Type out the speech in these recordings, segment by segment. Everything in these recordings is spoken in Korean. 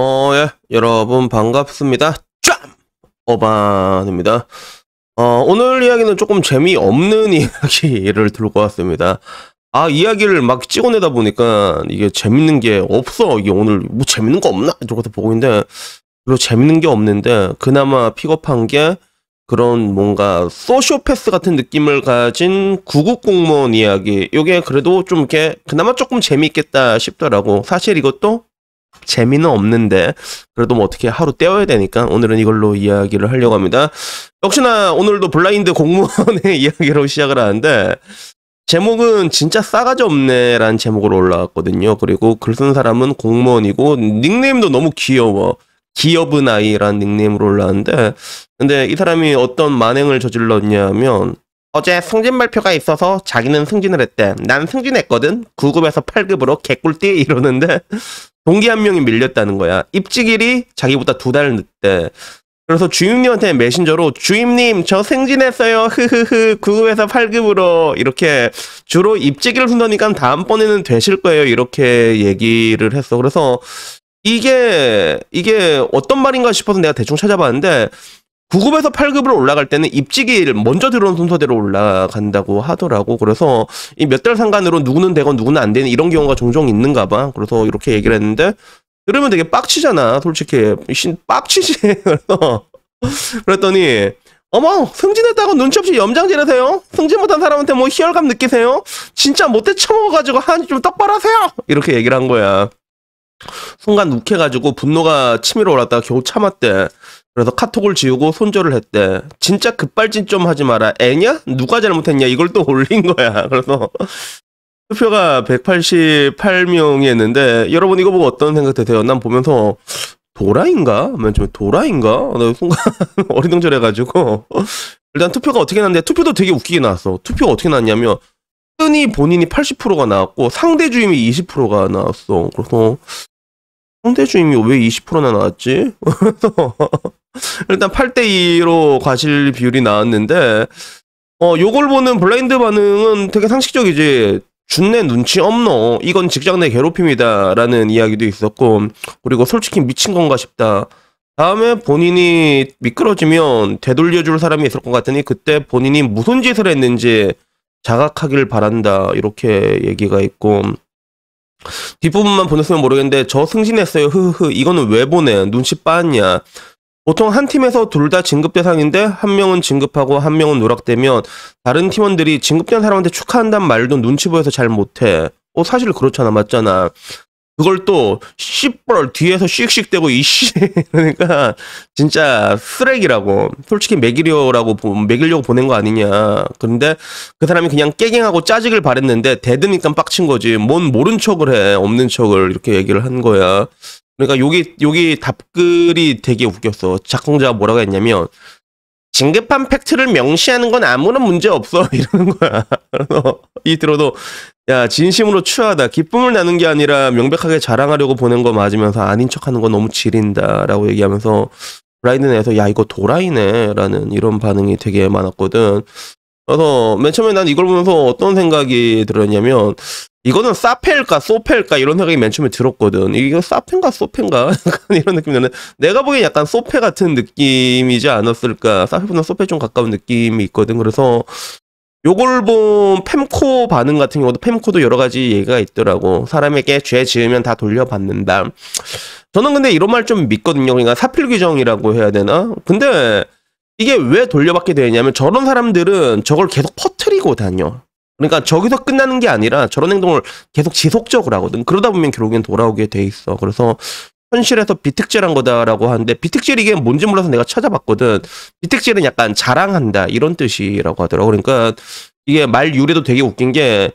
어, 예. 여러분, 반갑습니다. 쫙! 어반입니다. 어, 오늘 이야기는 조금 재미없는 이야기를 들고 왔습니다. 아, 이야기를 막 찍어내다 보니까 이게 재밌는 게 없어. 이게 오늘 뭐 재밌는 거 없나? 저것도 보고 있는데, 별로 재밌는 게 없는데, 그나마 픽업한 게 그런 뭔가 소시오패스 같은 느낌을 가진 구급공무원 이야기. 요게 그래도 좀 이렇게 그나마 조금 재미있겠다 싶더라고. 사실 이것도 재미는 없는데 그래도 뭐 어떻게 하루 때워야 되니까 오늘은 이걸로 이야기를 하려고 합니다. 역시나 오늘도 블라인드 공무원의 이야기로 시작을 하는데 제목은 진짜 싸가지 없네라는 제목으로 올라왔거든요. 그리고 글 쓴 사람은 공무원이고 닉네임도 너무 귀여워. 기업은 아이라는 닉네임으로 올라왔는데 근데 이 사람이 어떤 만행을 저질렀냐면 어제 승진 발표가 있어서 자기는 승진을 했대. 난 승진했거든. 9급에서 8급으로 개꿀띠 이러는데 동기 한 명이 밀렸다는 거야. 입직일이 자기보다 두 달 늦대. 그래서 주임님한테 메신저로 주임님 저 승진했어요 흐흐흐 9급에서 8급으로 이렇게 주로 입직일을 쓴다니까 다음번에는 되실 거예요 이렇게 얘기를 했어 그래서 이게 이게 어떤 말인가 싶어서 내가 대충 찾아봤는데 9급에서 8급으로 올라갈 때는 입직이 먼저 들어온 순서대로 올라간다고 하더라고. 그래서 이 몇 달상관으로 누구는 되건 누구는 안 되는 이런 경우가 종종 있는가 봐. 그래서 이렇게 얘기를 했는데 그러면 되게 빡치잖아. 솔직히 신 빡치지. 그래서 그랬더니 어머 승진했다고 눈치 없이 염장지하세요 승진 못한 사람한테 뭐 희열감 느끼세요? 진짜 못돼 처먹어가지고 한좀 떡발 하세요! 이렇게 얘기를 한 거야. 순간 욱해가지고 분노가 치밀어 올랐다 가 겨우 참았대. 그래서 카톡을 지우고 손절을 했대. 진짜 급발진 좀 하지 마라. 애냐? 누가 잘못했냐? 이걸 또 올린 거야. 그래서 투표가 188명이었는데 여러분 이거 보고 어떤 생각 드세요? 난 보면서 도라인가? 맨 도라인가? 나 순간 어리둥절해가지고 일단 투표가 어떻게 났는데 투표도 되게 웃기게 나왔어. 투표가 어떻게 나왔냐면 흔히 본인이 80%가 나왔고 상대 주임이 20%가 나왔어. 그래서 홍대 주임이 왜 20%나 나왔지? 일단 8대2로 과실 비율이 나왔는데, 어, 요걸 보는 블라인드 반응은 되게 상식적이지. 준내 눈치 없노. 이건 직장 내 괴롭힘이다. 라는 이야기도 있었고, 그리고 솔직히 미친 건가 싶다. 다음에 본인이 미끄러지면 되돌려줄 사람이 있을 것 같으니 그때 본인이 무슨 짓을 했는지 자각하길 바란다. 이렇게 얘기가 있고, 뒷부분만 보냈으면 모르겠는데 저 승진했어요. 흐흐 흐 이거는 왜 보내? 눈치 빠았냐? 보통 한 팀에서 둘 다 진급 대상인데 한 명은 진급하고 한 명은 누락되면 다른 팀원들이 진급된 사람한테 축하한단 말도 눈치 보여서 잘 못해. 어 사실 그렇잖아 맞잖아. 그걸 또 씨뻘 뒤에서 씩씩 대고 이씨 그러니까 진짜 쓰레기라고 솔직히 매기려라고 매기려고 보낸 거 아니냐 그런데 그 사람이 그냥 깨갱하고 짜지길 바랬는데 대드니까 빡친 거지 뭔 모른 척을 해 없는 척을 이렇게 얘기를 한 거야 그러니까 여기 여기 답글이 되게 웃겼어 작성자가 뭐라고 했냐면 진급한 팩트를 명시하는 건 아무런 문제 없어 이러는 거야. 그래서 이 들어도 야 진심으로 추하다 기쁨을 나는 게 아니라 명백하게 자랑하려고 보낸 거 맞으면서 아닌 척하는 거 너무 지린다라고 얘기하면서 브라이드 내에서 야 이거 도라이네라는 이런 반응이 되게 많았거든 그래서 맨 처음에 난 이걸 보면서 어떤 생각이 들었냐면 이거는 사펠까소펠까 이런 생각이 맨 처음에 들었거든 이거 사펠인가 소페인가 이런 느낌이 드는 내가 보기엔 약간 소페 같은 느낌이지 않았을까 사펠보다 소페 좀 가까운 느낌이 있거든 그래서 요걸 본 펨코 반응 같은 경우도 펨코도 여러 가지 얘기가 있더라고. 사람에게 죄 지으면 다 돌려받는다. 저는 근데 이런 말 좀 믿거든요. 그러니까 사필 규정이라고 해야 되나? 근데 이게 왜 돌려받게 되냐면 저런 사람들은 저걸 계속 퍼트리고 다녀. 그러니까 저기서 끝나는 게 아니라 저런 행동을 계속 지속적으로 하거든. 그러다 보면 결국엔 돌아오게 돼 있어. 그래서 현실에서 비특질한 거다라고 하는데 비특질이 게 뭔지 몰라서 내가 찾아봤거든. 비특질은 약간 자랑한다 이런 뜻이라고 하더라고. 그러니까 이게 말 유래도 되게 웃긴 게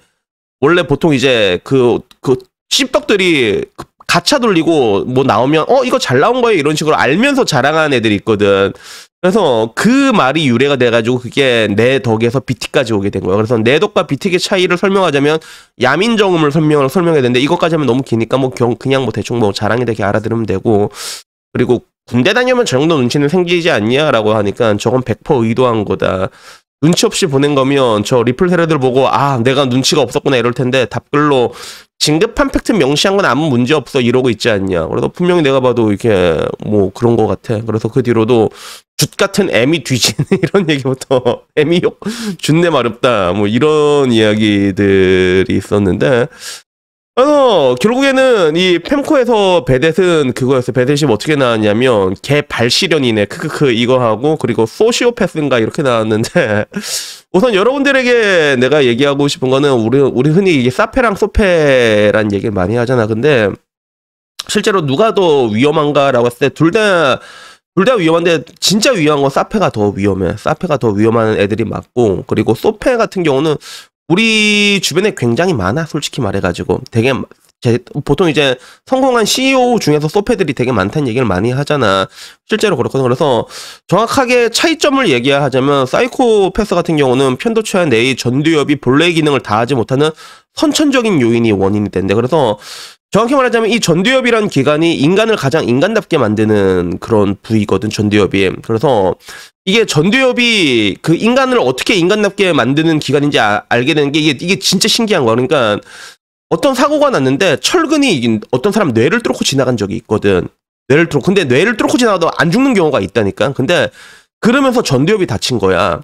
원래 보통 이제 그그 그, 그 씹덕들이 그 가차 돌리고 뭐 나오면 어 이거 잘 나온 거예요 이런 식으로 알면서 자랑하는 애들이 있거든. 그래서 그 말이 유래가 돼가지고 그게 내 덕에서 비티까지 오게 된 거예요. 그래서 내 덕과 비티의 차이를 설명하자면 야민정음을 설명을 설명해야 되는데 이것까지 하면 너무 기니까 뭐 그냥 뭐 대충 뭐 자랑이 되게 알아들으면 되고 그리고 군대 다니면저 정도 눈치는 생기지 않냐라고 하니까 저건 100% 의도한 거다. 눈치 없이 보낸 거면 저 리플 세례들 보고 아 내가 눈치가 없었구나 이럴 텐데 답글로 진급한 팩트 명시한 건 아무 문제 없어 이러고 있지 않냐. 그래서 분명히 내가 봐도 이렇게 뭐 그런 거 같아. 그래서 그 뒤로도 줏 같은 애미 뒤지는 이런 얘기부터 애미 욕 준내 마렵다 뭐 이런 이야기들이 있었는데 그래서 어, 어, 결국에는 이 펜코에서 베댓은 그거였어요. 베댓이 뭐 어떻게 나왔냐면 개 발시련이네 크크크 이거 하고 그리고 소시오패스인가 이렇게 나왔는데 우선 여러분들에게 내가 얘기하고 싶은 거는 우리 우리 흔히 이게 사페랑 소페란 얘기를 많이 하잖아. 근데 실제로 누가 더 위험한가라고 했을 때 둘 다 둘 다 위험한데 진짜 위험한 건 사페가 더 위험해. 사페가 더 위험한 애들이 맞고 그리고 소페 같은 경우는 우리 주변에 굉장히 많아 솔직히 말해가지고 되게 제, 보통 이제 성공한 CEO 중에서 소패들이 되게 많다는 얘기를 많이 하잖아. 실제로 그렇거든. 그래서 정확하게 차이점을 얘기하자면 사이코패스 같은 경우는 편도 체와 내의 전두엽이 본래의 기능을 다하지 못하는 선천적인 요인이 원인이 된대. 그래서 정확히 말하자면 이 전두엽이란 기관이 인간을 가장 인간답게 만드는 그런 부위거든 전두엽이 그래서 이게 전두엽이 그 인간을 어떻게 인간답게 만드는 기관인지 아, 알게 되는 게 이게, 이게 진짜 신기한 거야 그러니까 어떤 사고가 났는데 철근이 어떤 사람 뇌를 뚫고 지나간 적이 있거든 뇌를 뚫고 근데 뇌를 뚫고 지나가도 안 죽는 경우가 있다니까 근데 그러면서 전두엽이 다친 거야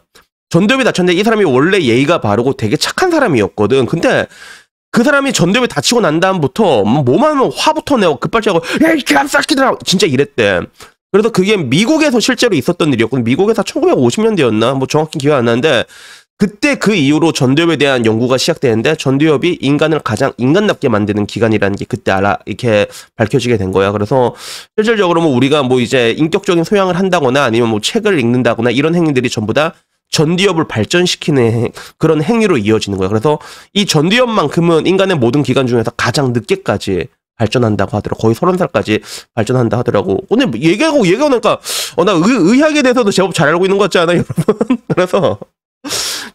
전두엽이 다쳤는데 이 사람이 원래 예의가 바르고 되게 착한 사람이었거든 근데 그 사람이 전대회 다치고 난 다음부터 몸 뭐만 화부터 내고 급발진하고 야이 개새끼들아 진짜 이랬대. 그래서 그게 미국에서 실제로 있었던 일이었고 미국에서 1950년대였나? 뭐 정확히 기억 안 나는데 그때 그 이후로 전두엽에 대한 연구가 시작되는데 전두엽이 인간을 가장 인간답게 만드는 기간이라는 게 그때 알아 이렇게 밝혀지게 된 거야. 그래서 실질적으로 뭐 우리가 뭐 이제 인격적인 소양을 한다거나 아니면 뭐 책을 읽는다거나 이런 행위들이 전부 다 전두엽을 발전시키는 그런 행위로 이어지는 거예요. 그래서 이 전두엽만큼은 인간의 모든 기관 중에서 가장 늦게까지 발전한다고 하더라고. 거의 서른 살까지 발전한다 하더라고. 오늘 뭐 얘기하고 얘기하고 나니까 어, 나 의, 학에 대해서도 제법 잘 알고 있는 것 같지 않아, 여러분? 그래서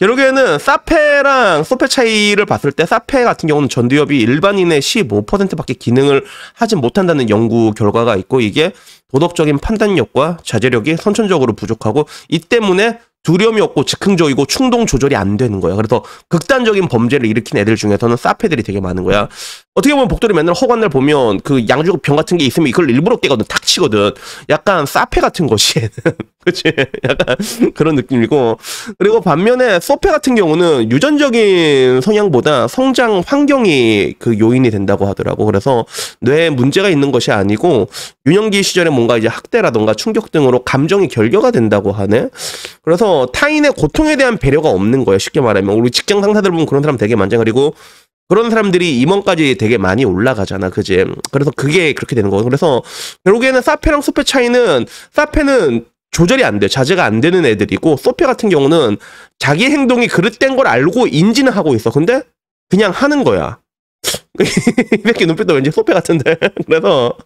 여러국에는 사페랑 소페 차이를 봤을 때 사페 같은 경우는 전두엽이 일반인의 15%밖에 기능을 하지 못한다는 연구 결과가 있고 이게 도덕적인 판단력과 자제력이 선천적으로 부족하고 이 때문에 두려움이 없고 즉흥적이고 충동 조절이 안 되는 거야. 그래서 극단적인 범죄를 일으킨 애들 중에서는 사패들이 되게 많은 거야. 어떻게 보면 복돌이 맨날 허관을 보면 그 양주병 같은 게 있으면 이걸 일부러 깨거든. 탁 치거든. 약간 사패 같은 것이 그치? 약간 그런 느낌이고. 그리고 반면에 소페 같은 경우는 유전적인 성향보다 성장 환경이 그 요인이 된다고 하더라고. 그래서 뇌에 문제가 있는 것이 아니고 유년기 시절에 뭔가 이제 학대라던가 충격 등으로 감정이 결여가 된다고 하네. 그래서 타인의 고통에 대한 배려가 없는 거예요. 쉽게 말하면. 우리 직장 상사들 보면 그런 사람 되게 많잖아. 그리고 그런 사람들이 임원까지 되게 많이 올라가잖아, 그지? 그래서 그게 그렇게 되는 거고. 그래서 결국에는 사페랑 소페 차이는 사페는 조절이 안 돼. 자제가 안 되는 애들이고 소페 같은 경우는 자기 행동이 그릇된 걸 알고 인지는 하고 있어. 근데 그냥 하는 거야. 이렇게 눈빛도 왠지 소페 같은데. 그래서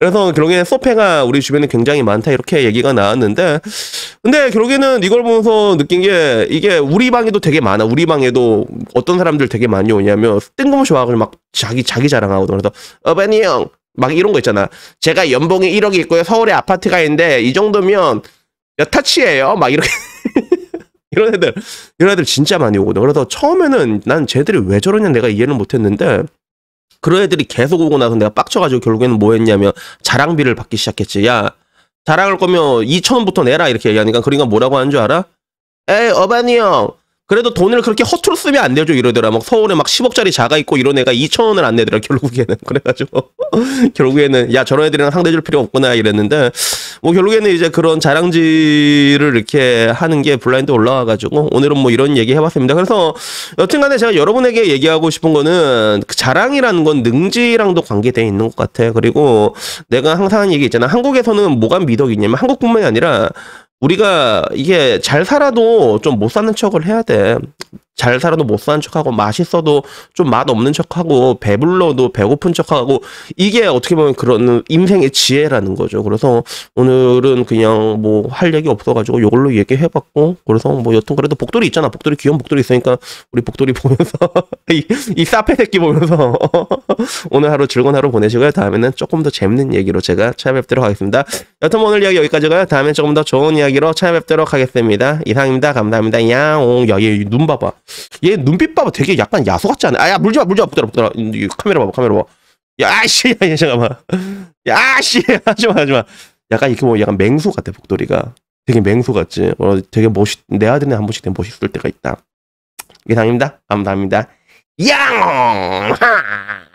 그래서 결국에 소페가 우리 주변에 굉장히 많다 이렇게 얘기가 나왔는데 근데 결국에는 이걸 보면서 느낀 게 이게 우리 방에도 되게 많아. 우리 방에도 어떤 사람들 되게 많이 오냐면 뜬금없이 와가지고 막 자기 자기 자랑하고든 그래서 어반이 형막 이런 거 있잖아. 제가 연봉이 1억이 있고요. 서울에 아파트가 있는데 이 정도면 몇 타치예요? 막 이렇게 이런 애들 이런 애들 진짜 많이 오거든. 그래서 처음에는 난 쟤들이 왜 저러냐 내가 이해는 못했는데 그런 애들이 계속 오고 나서 내가 빡쳐가지고 결국에는 뭐 했냐면 자랑비를 받기 시작했지. 야 자랑할 거면 2천 원부터 내라 이렇게 얘기하니까 그러니까 뭐라고 하는 줄 알아? 에이 어반이 형 그래도 돈을 그렇게 허투루 쓰면 안 되죠 이러더라 막 서울에 막 10억짜리 자가 있고 이런 애가 2천 원을 안 내더라 결국에는 그래가지고 결국에는 야 저런 애들이랑 상대줄 필요 없구나 이랬는데 뭐 결국에는 이제 그런 자랑질을 이렇게 하는 게 블라인드 올라와가지고 오늘은 뭐 이런 얘기 해봤습니다 그래서 여튼간에 제가 여러분에게 얘기하고 싶은 거는 그 자랑이라는 건 능지랑도 관계돼 있는 것 같아 그리고 내가 항상 얘기 있잖아 한국에서는 뭐가 미덕이냐면 한국뿐만이 아니라 우리가 이게 잘 살아도 좀 못 사는 척을 해야 돼. 잘 살아도 못 사는 척하고 맛있어도 좀맛 없는 척하고 배불러도 배고픈 척하고 이게 어떻게 보면 그런 인생의 지혜라는 거죠. 그래서 오늘은 그냥 뭐 할 얘기 없어가지고 이걸로 얘기해봤고 그래서 뭐 여튼 그래도 복돌이 있잖아. 복돌이 귀여운 복돌이 있으니까 우리 복돌이 보면서 이, 사페 새끼 보면서 오늘 하루 즐거운 하루 보내시고요. 다음에는 조금 더 재밌는 얘기로 제가 찾아뵙도록 하겠습니다. 여튼 오늘 이야기 여기까지고요. 다음엔 조금 더 좋은 이야기로 찾아뵙도록 하겠습니다. 이상입니다. 감사합니다. 야옹 야얘 눈 봐봐. 얘 눈빛 봐봐 되게 약간 야수 같지 않아? 아야 물지 마 물지 마 붙더라 붙더라 카메라 봐봐 카메라 봐. 야씨 야 아, 잠깐만. 야씨 아, 하지마 하지마. 약간 이렇게 뭐 약간 맹수 같아 복돌이가. 되게 맹수 같지. 어 되게 멋있 내 아들은 한 번씩 되게 멋있을 때가 있다. 이상입니다. 감사합니다. 양!